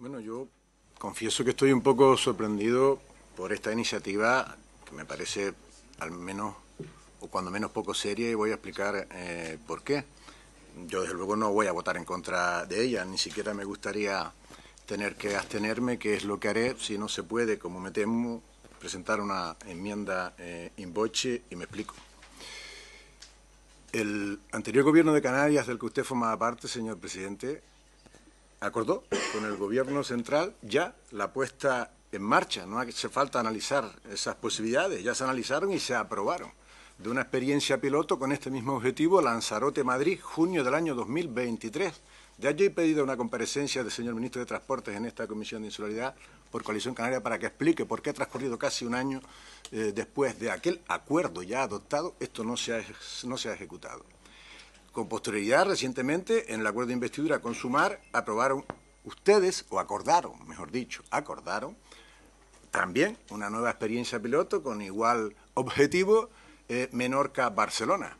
Bueno, yo confieso que estoy un poco sorprendido por esta iniciativa que me parece al menos o cuando menos poco seria y voy a explicar eh, por qué. Yo desde luego no voy a votar en contra de ella, ni siquiera me gustaría tener que abstenerme, que es lo que haré si no se puede, como me temo, presentar una enmienda eh, in y me explico. El anterior gobierno de Canarias, del que usted formaba parte, señor presidente, acordó con el gobierno central ya la puesta en marcha. No hace falta analizar esas posibilidades, ya se analizaron y se aprobaron. De una experiencia piloto con este mismo objetivo, Lanzarote-Madrid, junio del año 2023. De yo he pedido una comparecencia del señor ministro de Transportes en esta Comisión de Insularidad por Coalición Canaria para que explique por qué ha transcurrido casi un año eh, después de aquel acuerdo ya adoptado, esto no no se ha ejecutado. Con posterioridad, recientemente, en el acuerdo de investidura con Sumar, aprobaron ustedes, o acordaron, mejor dicho, acordaron, también una nueva experiencia piloto con igual objetivo, eh, Menorca-Barcelona.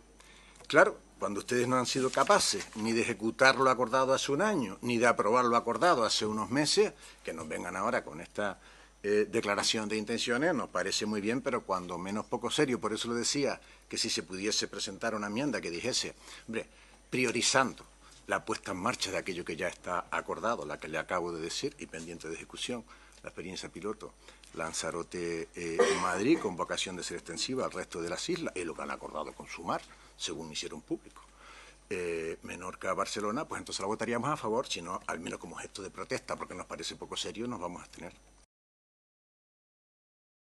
Claro, cuando ustedes no han sido capaces ni de ejecutar lo acordado hace un año, ni de aprobar lo acordado hace unos meses, que nos vengan ahora con esta eh, declaración de intenciones nos parece muy bien, pero cuando menos poco serio. Por eso lo decía que si se pudiese presentar una enmienda que dijese, priorizando la puesta en marcha de aquello que ya está acordado, la que le acabo de decir, y pendiente de ejecución, la experiencia piloto, Lanzarote eh, en Madrid, con vocación de ser extensiva al resto de las islas, y lo que han acordado consumar, según hicieron público. Eh, Menorca Barcelona, pues entonces la votaríamos a favor, sino al menos como gesto de protesta, porque nos parece poco serio, nos vamos a tener.